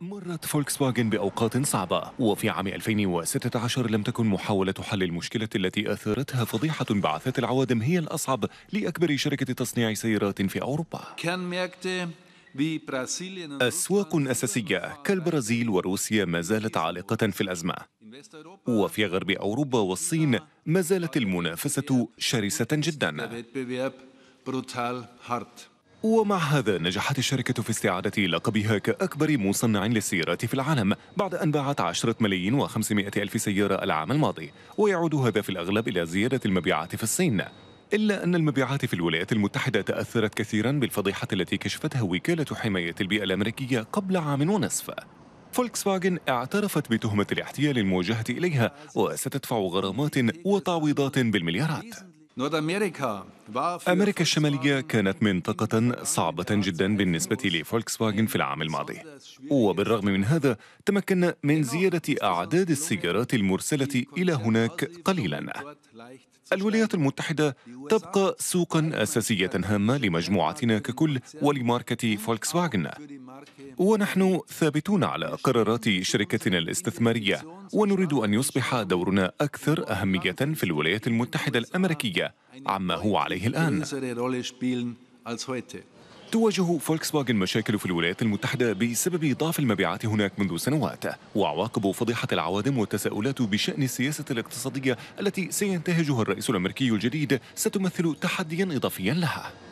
مرت فولكسواجن بأوقات صعبة وفي عام 2016 لم تكن محاولة حل المشكلة التي أثارتها فضيحة انبعاثات العوادم هي الأصعب لأكبر شركة تصنيع سيارات في أوروبا أسواق أساسية كالبرازيل وروسيا ما زالت عالقة في الأزمة وفي غرب أوروبا والصين ما زالت المنافسة شرسة جدا ومع هذا نجحت الشركة في استعادة لقبها كأكبر مصنع للسيارات في العالم بعد أن باعت 10 ملايين وخمسمائة ألف سيارة العام الماضي ويعود هذا في الأغلب إلى زيادة المبيعات في الصين إلا أن المبيعات في الولايات المتحدة تأثرت كثيرا بالفضيحة التي كشفتها وكالة حماية البيئة الأمريكية قبل عام ونصف فولكس فاجن اعترفت بتهمة الاحتيال الموجهة إليها وستدفع غرامات وتعويضات بالمليارات أمريكا الشمالية كانت منطقة صعبة جدا بالنسبة لفولكس واجن في العام الماضي وبالرغم من هذا تمكنا من زيادة أعداد السيارات المرسلة إلى هناك قليلا الولايات المتحدة تبقى سوقا أساسية هامة لمجموعتنا ككل ولماركة فولكس فاجن ونحن ثابتون على قرارات شركتنا الاستثمارية ونريد أن يصبح دورنا أكثر أهمية في الولايات المتحدة الأمريكية عما هو عليه الآن تواجه فولكس فاجن مشاكل في الولايات المتحدة بسبب ضعف المبيعات هناك منذ سنوات وعواقب فضيحة العوادم والتساؤلات بشأن السياسة الاقتصادية التي سينتهجها الرئيس الأمريكي الجديد ستمثل تحديا إضافيا لها